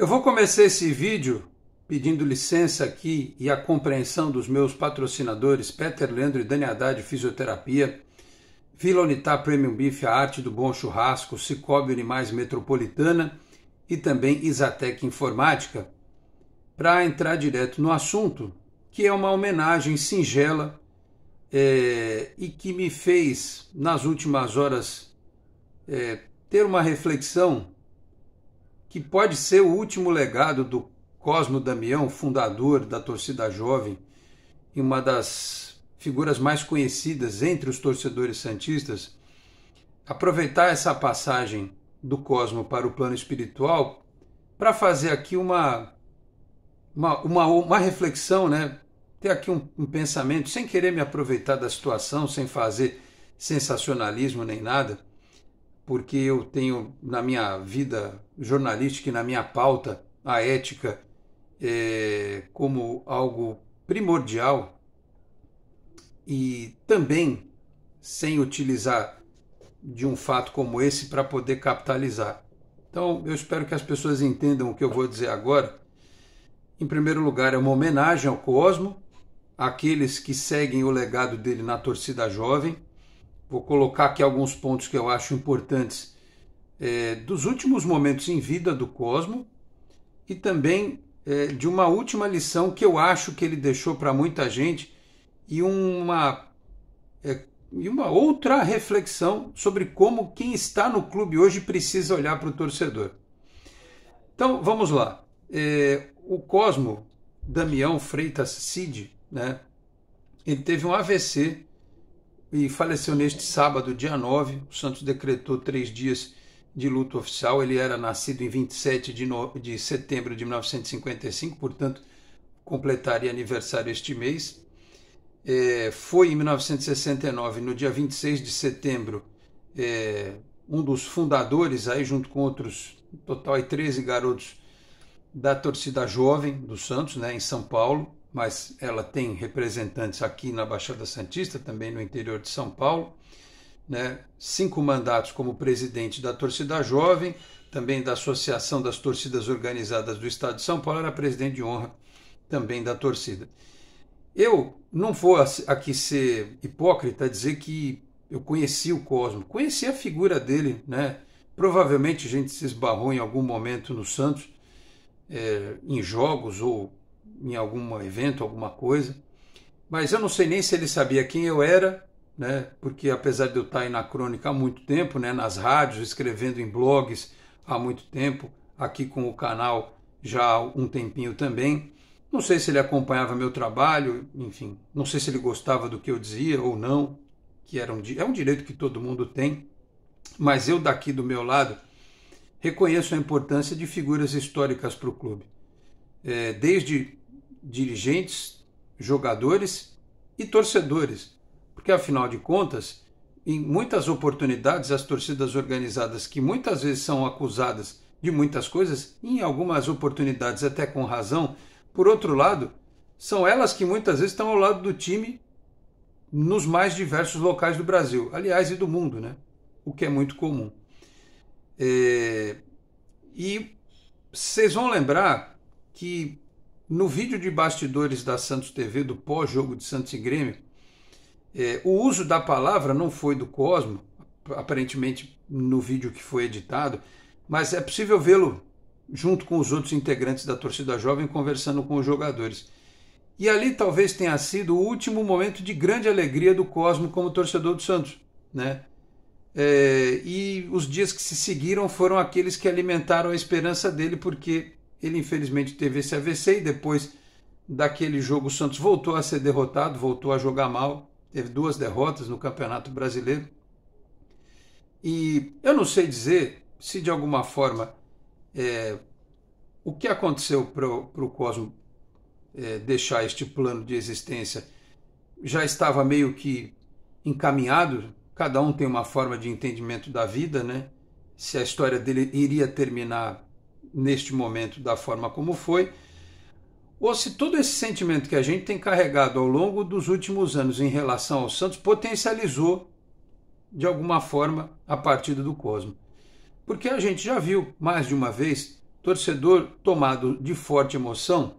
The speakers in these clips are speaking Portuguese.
Eu vou começar esse vídeo pedindo licença aqui e a compreensão dos meus patrocinadores Peter Leandro e Dani Haddad Fisioterapia, Vila Unitar Premium Beef, a arte do bom churrasco, Cicobi Animais Metropolitana e também Isatec Informática, para entrar direto no assunto, que é uma homenagem singela é, e que me fez, nas últimas horas, é, ter uma reflexão que pode ser o último legado do Cosmo Damião, fundador da torcida jovem e uma das figuras mais conhecidas entre os torcedores santistas, aproveitar essa passagem do Cosmo para o plano espiritual para fazer aqui uma, uma, uma, uma reflexão, né? ter aqui um, um pensamento, sem querer me aproveitar da situação, sem fazer sensacionalismo nem nada porque eu tenho na minha vida jornalística e na minha pauta a ética é, como algo primordial e também sem utilizar de um fato como esse para poder capitalizar. Então, eu espero que as pessoas entendam o que eu vou dizer agora. Em primeiro lugar, é uma homenagem ao Cosmo, àqueles que seguem o legado dele na torcida jovem, Vou colocar aqui alguns pontos que eu acho importantes é, dos últimos momentos em vida do Cosmo e também é, de uma última lição que eu acho que ele deixou para muita gente e uma, é, e uma outra reflexão sobre como quem está no clube hoje precisa olhar para o torcedor. Então vamos lá. É, o Cosmo Damião Freitas Cid, né, ele teve um AVC e faleceu neste sábado, dia 9. O Santos decretou três dias de luto oficial. Ele era nascido em 27 de, no... de setembro de 1955, portanto, completaria aniversário este mês. É, foi em 1969, no dia 26 de setembro, é, um dos fundadores, aí junto com outros, total aí 13 garotos da torcida jovem do Santos, né, em São Paulo mas ela tem representantes aqui na Baixada Santista, também no interior de São Paulo. Né? Cinco mandatos como presidente da Torcida Jovem, também da Associação das Torcidas Organizadas do Estado de São Paulo, era presidente de honra também da torcida. Eu não vou aqui ser hipócrita dizer que eu conheci o Cosmo, conheci a figura dele, né? Provavelmente a gente se esbarrou em algum momento no Santos, é, em jogos ou em algum evento, alguma coisa. Mas eu não sei nem se ele sabia quem eu era, né? Porque apesar de eu estar aí na crônica há muito tempo, né, nas rádios, escrevendo em blogs há muito tempo, aqui com o canal já há um tempinho também. Não sei se ele acompanhava meu trabalho, enfim, não sei se ele gostava do que eu dizia ou não, que era um, é um direito que todo mundo tem, mas eu daqui do meu lado reconheço a importância de figuras históricas para o clube. É, desde dirigentes, jogadores e torcedores, porque afinal de contas, em muitas oportunidades, as torcidas organizadas, que muitas vezes são acusadas de muitas coisas, em algumas oportunidades até com razão, por outro lado, são elas que muitas vezes estão ao lado do time nos mais diversos locais do Brasil, aliás, e do mundo, né? O que é muito comum. É... E vocês vão lembrar que no vídeo de bastidores da Santos TV do pós-jogo de Santos e Grêmio, é, o uso da palavra não foi do Cosmo, aparentemente no vídeo que foi editado, mas é possível vê-lo junto com os outros integrantes da torcida jovem conversando com os jogadores. E ali talvez tenha sido o último momento de grande alegria do Cosmo como torcedor do Santos, né? É, e os dias que se seguiram foram aqueles que alimentaram a esperança dele, porque ele infelizmente teve esse AVC e depois daquele jogo o Santos voltou a ser derrotado, voltou a jogar mal, teve duas derrotas no Campeonato Brasileiro. E eu não sei dizer se de alguma forma é, o que aconteceu para o Cosmo é, deixar este plano de existência já estava meio que encaminhado. Cada um tem uma forma de entendimento da vida, né? Se a história dele iria terminar neste momento da forma como foi, ou se todo esse sentimento que a gente tem carregado ao longo dos últimos anos em relação ao Santos potencializou de alguma forma a partida do Cosmo. Porque a gente já viu mais de uma vez torcedor tomado de forte emoção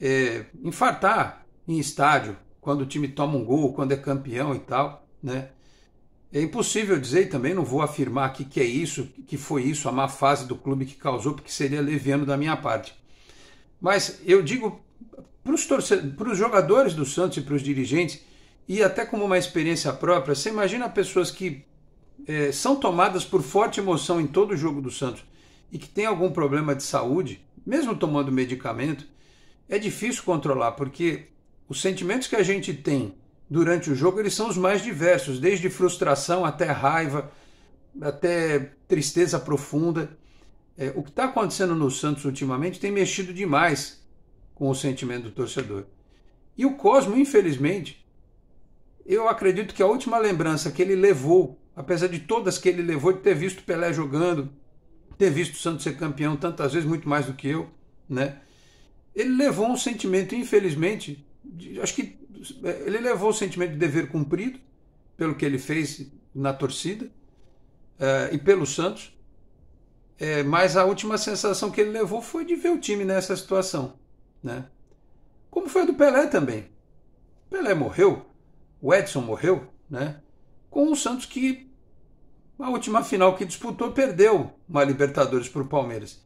é, infartar em estádio quando o time toma um gol, quando é campeão e tal, né? É impossível dizer, e também não vou afirmar aqui que é isso, que foi isso, a má fase do clube que causou, porque seria leviano da minha parte. Mas eu digo para os jogadores do Santos e para os dirigentes, e até como uma experiência própria, você imagina pessoas que é, são tomadas por forte emoção em todo o jogo do Santos e que tem algum problema de saúde, mesmo tomando medicamento, é difícil controlar, porque os sentimentos que a gente tem durante o jogo, eles são os mais diversos, desde frustração até raiva, até tristeza profunda. É, o que está acontecendo no Santos ultimamente tem mexido demais com o sentimento do torcedor. E o Cosmo, infelizmente, eu acredito que a última lembrança que ele levou, apesar de todas que ele levou, de ter visto Pelé jogando, ter visto o Santos ser campeão tantas vezes, muito mais do que eu, né? Ele levou um sentimento, infelizmente, de, acho que ele levou o sentimento de dever cumprido pelo que ele fez na torcida é, e pelo Santos. É, mas a última sensação que ele levou foi de ver o time nessa situação, né? Como foi a do Pelé também. O Pelé morreu, o Edson morreu, né? Com o Santos que a última final que disputou perdeu uma Libertadores para o Palmeiras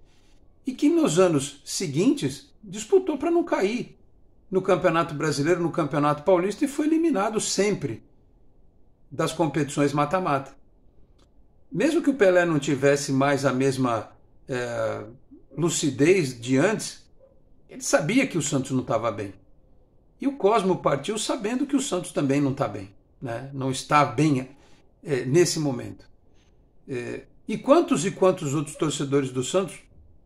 e que nos anos seguintes disputou para não cair no Campeonato Brasileiro, no Campeonato Paulista e foi eliminado sempre das competições mata-mata. Mesmo que o Pelé não tivesse mais a mesma é, lucidez de antes, ele sabia que o Santos não estava bem. E o Cosmo partiu sabendo que o Santos também não está bem, né? não está bem é, nesse momento. É, e quantos e quantos outros torcedores do Santos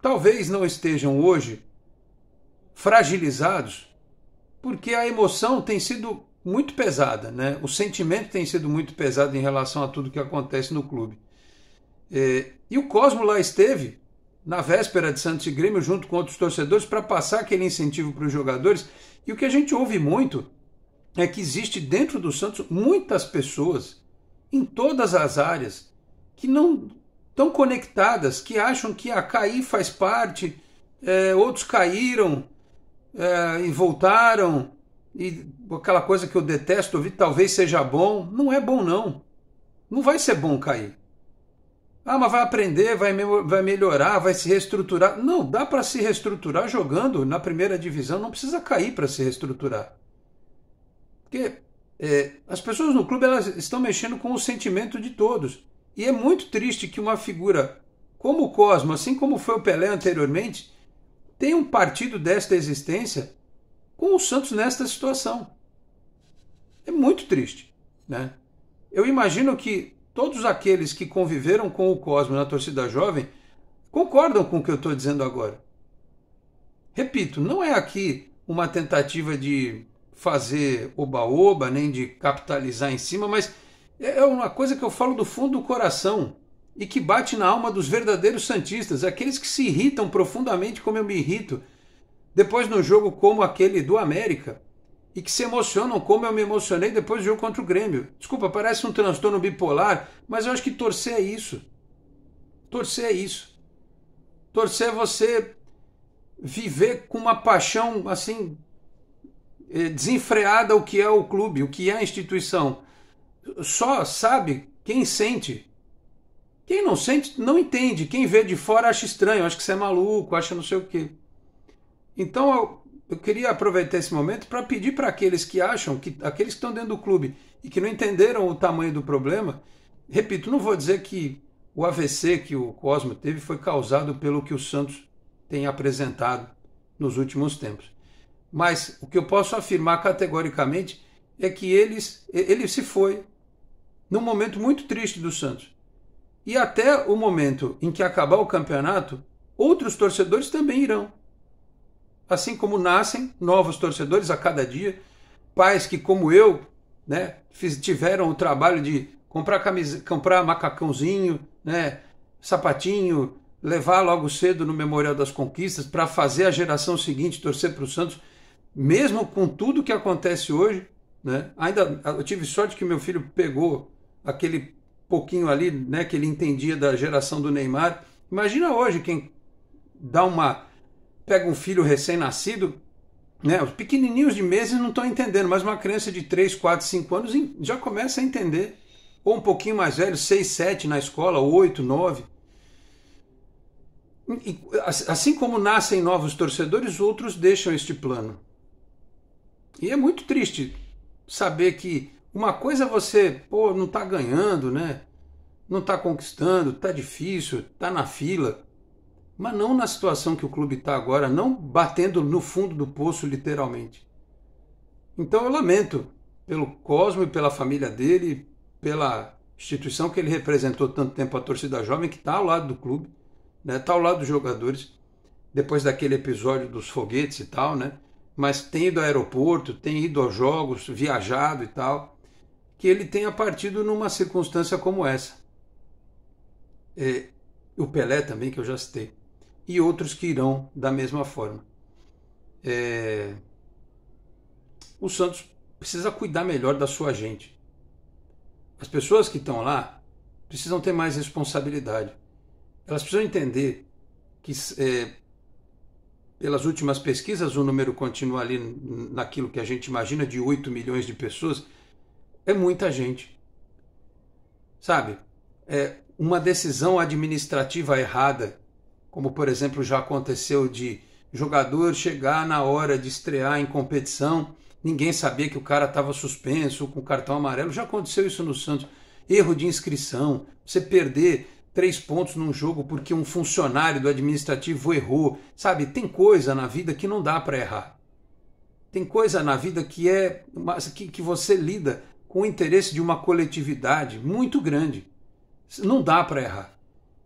talvez não estejam hoje fragilizados porque a emoção tem sido muito pesada, né? O sentimento tem sido muito pesado em relação a tudo que acontece no clube. É, e o Cosmo lá esteve na véspera de Santos e Grêmio junto com outros torcedores para passar aquele incentivo para os jogadores. E o que a gente ouve muito é que existe dentro do Santos muitas pessoas em todas as áreas que não estão conectadas, que acham que a cair faz parte, é, outros caíram, é, e voltaram, e aquela coisa que eu detesto ouvir, talvez seja bom. Não é bom, não. Não vai ser bom cair. Ah, mas vai aprender, vai, vai melhorar, vai se reestruturar. Não, dá para se reestruturar jogando na primeira divisão, não precisa cair para se reestruturar. Porque é, as pessoas no clube elas estão mexendo com o sentimento de todos. E é muito triste que uma figura como o Cosmo, assim como foi o Pelé anteriormente, tem um partido desta existência com o Santos nesta situação. É muito triste. Né? Eu imagino que todos aqueles que conviveram com o Cosmo na torcida jovem concordam com o que eu estou dizendo agora. Repito, não é aqui uma tentativa de fazer oba-oba, nem de capitalizar em cima, mas é uma coisa que eu falo do fundo do coração e que bate na alma dos verdadeiros Santistas, aqueles que se irritam profundamente como eu me irrito, depois no jogo como aquele do América, e que se emocionam como eu me emocionei depois do jogo contra o Grêmio. Desculpa, parece um transtorno bipolar, mas eu acho que torcer é isso. Torcer é isso. Torcer é você viver com uma paixão assim eh, desenfreada o que é o clube, o que é a instituição. Só sabe quem sente quem não sente não entende. Quem vê de fora acha estranho, acha que você é maluco, acha não sei o quê. Então eu, eu queria aproveitar esse momento para pedir para aqueles que acham, que aqueles que estão dentro do clube e que não entenderam o tamanho do problema, repito, não vou dizer que o AVC que o Cosmo teve foi causado pelo que o Santos tem apresentado nos últimos tempos. Mas o que eu posso afirmar categoricamente é que eles, ele se foi num momento muito triste do Santos. E até o momento em que acabar o campeonato, outros torcedores também irão. Assim como nascem novos torcedores a cada dia, pais que, como eu, né, tiveram o trabalho de comprar, camisa, comprar macacãozinho, né, sapatinho, levar logo cedo no Memorial das Conquistas para fazer a geração seguinte torcer para o Santos, mesmo com tudo que acontece hoje, né? Ainda eu tive sorte que meu filho pegou aquele pouquinho ali, né, que ele entendia da geração do Neymar. Imagina hoje quem dá uma pega um filho recém-nascido, né, os pequenininhos de meses não estão entendendo, mas uma criança de 3, 4, 5 anos já começa a entender. Ou um pouquinho mais velho, 6, 7 na escola, 8, 9. E, assim como nascem novos torcedores, outros deixam este plano. E é muito triste saber que uma coisa é você, pô, não tá ganhando, né? Não tá conquistando, tá difícil, tá na fila. Mas não na situação que o clube está agora, não batendo no fundo do poço, literalmente. Então eu lamento pelo Cosmo e pela família dele, pela instituição que ele representou tanto tempo a torcida jovem, que está ao lado do clube, está né? Tá ao lado dos jogadores, depois daquele episódio dos foguetes e tal, né? Mas tem ido ao aeroporto, tem ido aos jogos, viajado e tal que ele tenha partido numa circunstância como essa. É, o Pelé também, que eu já citei, e outros que irão da mesma forma. É, o Santos precisa cuidar melhor da sua gente. As pessoas que estão lá precisam ter mais responsabilidade. Elas precisam entender que, é, pelas últimas pesquisas, o número continua ali naquilo que a gente imagina de 8 milhões de pessoas, é muita gente. Sabe? É uma decisão administrativa errada, como por exemplo já aconteceu de jogador chegar na hora de estrear em competição, ninguém sabia que o cara estava suspenso com cartão amarelo. Já aconteceu isso no Santos. Erro de inscrição, você perder três pontos num jogo porque um funcionário do administrativo errou. Sabe, tem coisa na vida que não dá para errar. Tem coisa na vida que é que, que você lida com o interesse de uma coletividade muito grande. Não dá para errar.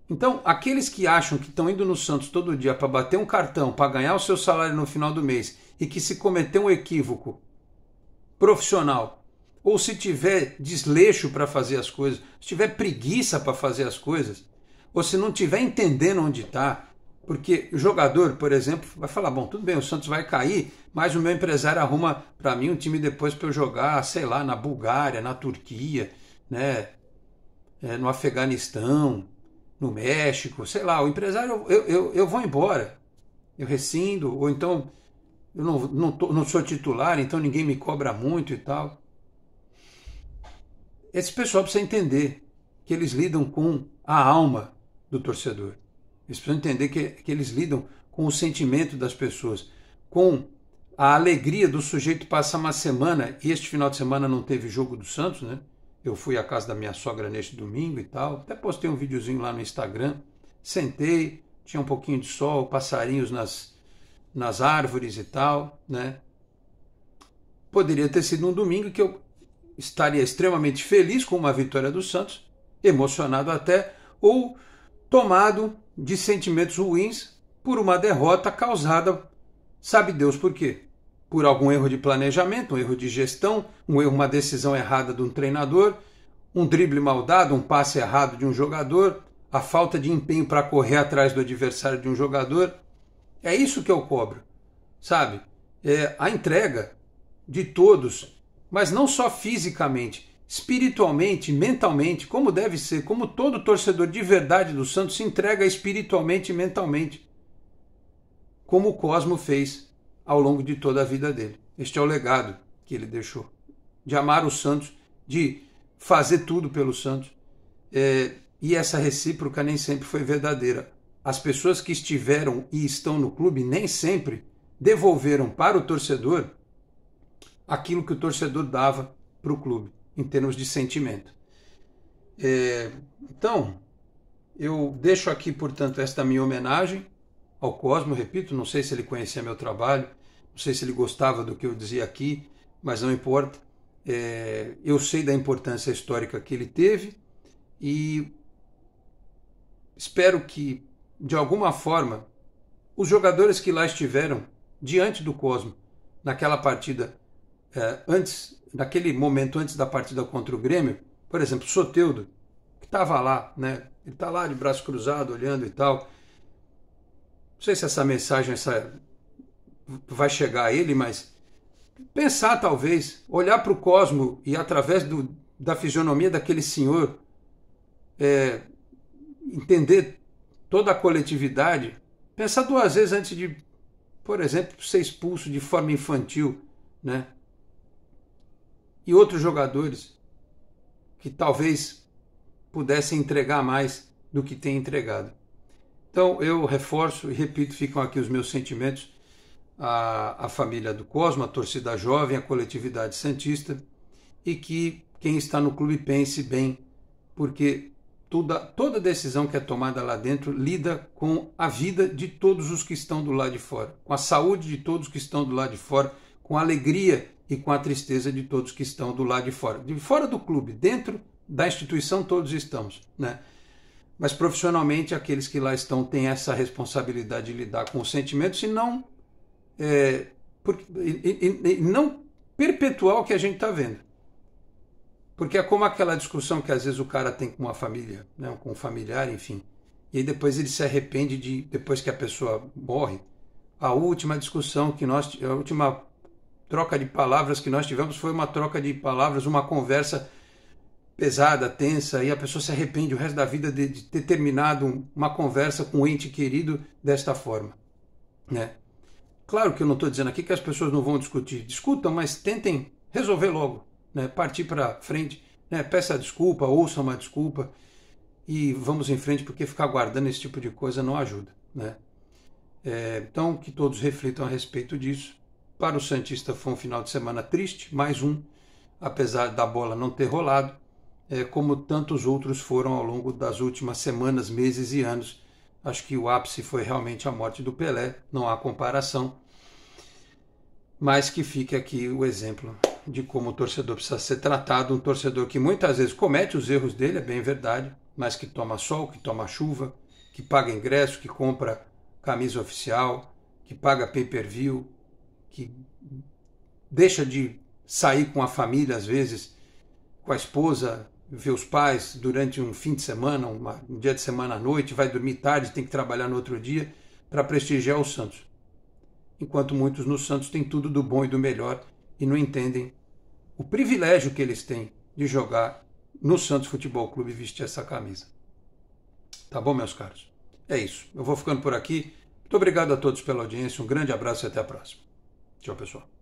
Então, aqueles que acham que estão indo no Santos todo dia para bater um cartão, para ganhar o seu salário no final do mês e que se cometer um equívoco profissional, ou se tiver desleixo para fazer as coisas, se tiver preguiça para fazer as coisas, ou se não tiver entendendo onde está, porque o jogador, por exemplo, vai falar: bom, tudo bem, o Santos vai cair, mas o meu empresário arruma para mim um time depois para eu jogar, sei lá, na Bulgária, na Turquia, né? É, no Afeganistão, no México, sei lá. O empresário, eu, eu, eu vou embora, eu rescindo, ou então eu não, não, tô, não sou titular, então ninguém me cobra muito e tal. Esse pessoal precisa entender que eles lidam com a alma do torcedor. Eles precisam entender que, que eles lidam com o sentimento das pessoas, com a alegria do sujeito passar uma semana, e este final de semana não teve jogo do Santos, né? Eu fui à casa da minha sogra neste domingo e tal, até postei um videozinho lá no Instagram. Sentei, tinha um pouquinho de sol, passarinhos nas, nas árvores e tal, né? Poderia ter sido um domingo que eu estaria extremamente feliz com uma vitória do Santos, emocionado até, ou tomado de sentimentos ruins por uma derrota causada, sabe Deus por quê? Por algum erro de planejamento, um erro de gestão, um erro, uma decisão errada de um treinador, um drible mal dado, um passe errado de um jogador, a falta de empenho para correr atrás do adversário de um jogador. É isso que eu cobro, sabe? É a entrega de todos, mas não só fisicamente, espiritualmente, mentalmente, como deve ser, como todo torcedor de verdade do Santos se entrega espiritualmente e mentalmente, como o Cosmo fez ao longo de toda a vida dele. Este é o legado que ele deixou. De amar o Santos, de fazer tudo pelo Santos. É, e essa recíproca nem sempre foi verdadeira. As pessoas que estiveram e estão no clube nem sempre devolveram para o torcedor aquilo que o torcedor dava para o clube em termos de sentimento. É, então, eu deixo aqui, portanto, esta minha homenagem ao Cosmo, repito, não sei se ele conhecia meu trabalho, não sei se ele gostava do que eu dizia aqui, mas não importa. É, eu sei da importância histórica que ele teve e espero que, de alguma forma, os jogadores que lá estiveram diante do Cosmo, naquela partida é, antes daquele momento antes da partida contra o Grêmio, por exemplo, Soteudo, que estava lá, né? Ele está lá de braço cruzado, olhando e tal. Não sei se essa mensagem essa vai chegar a ele, mas pensar talvez, olhar para o cosmo e através do, da fisionomia daquele senhor, é, entender toda a coletividade, pensar duas vezes antes de, por exemplo, ser expulso de forma infantil, né? e outros jogadores que talvez pudessem entregar mais do que têm entregado. Então eu reforço e repito, ficam aqui os meus sentimentos à, à família do Cosmo, à torcida jovem, à coletividade santista e que quem está no clube pense bem, porque toda, toda decisão que é tomada lá dentro lida com a vida de todos os que estão do lado de fora, com a saúde de todos que estão do lado de fora, com a alegria e com a tristeza de todos que estão do lado de fora. De fora do clube, dentro da instituição todos estamos, né? Mas profissionalmente aqueles que lá estão têm essa responsabilidade de lidar com os sentimentos e não é, por, e, e, e não perpetuar o que a gente está vendo. Porque é como aquela discussão que às vezes o cara tem com uma família, né, com um familiar, enfim. E aí depois ele se arrepende de, depois que a pessoa morre, a última discussão que nós, a última troca de palavras que nós tivemos foi uma troca de palavras, uma conversa pesada, tensa, e a pessoa se arrepende o resto da vida de, de ter terminado uma conversa com um ente querido desta forma. Né? Claro que eu não estou dizendo aqui que as pessoas não vão discutir. Discutam, mas tentem resolver logo, né? partir para frente. Né? Peça desculpa, ouça uma desculpa e vamos em frente, porque ficar guardando esse tipo de coisa não ajuda. Né? É, então, que todos reflitam a respeito disso para o Santista foi um final de semana triste, mais um, apesar da bola não ter rolado, é, como tantos outros foram ao longo das últimas semanas, meses e anos. Acho que o ápice foi realmente a morte do Pelé, não há comparação. Mas que fique aqui o exemplo de como o torcedor precisa ser tratado, um torcedor que muitas vezes comete os erros dele, é bem verdade, mas que toma sol, que toma chuva, que paga ingresso, que compra camisa oficial, que paga pay-per-view, que deixa de sair com a família, às vezes, com a esposa, ver os pais durante um fim de semana, uma, um dia de semana à noite, vai dormir tarde, tem que trabalhar no outro dia, para prestigiar o Santos. Enquanto muitos no Santos têm tudo do bom e do melhor e não entendem o privilégio que eles têm de jogar no Santos Futebol Clube e vestir essa camisa. Tá bom, meus caros? É isso. Eu vou ficando por aqui. Muito obrigado a todos pela audiência. Um grande abraço e até a próxima. Tchau, pessoal.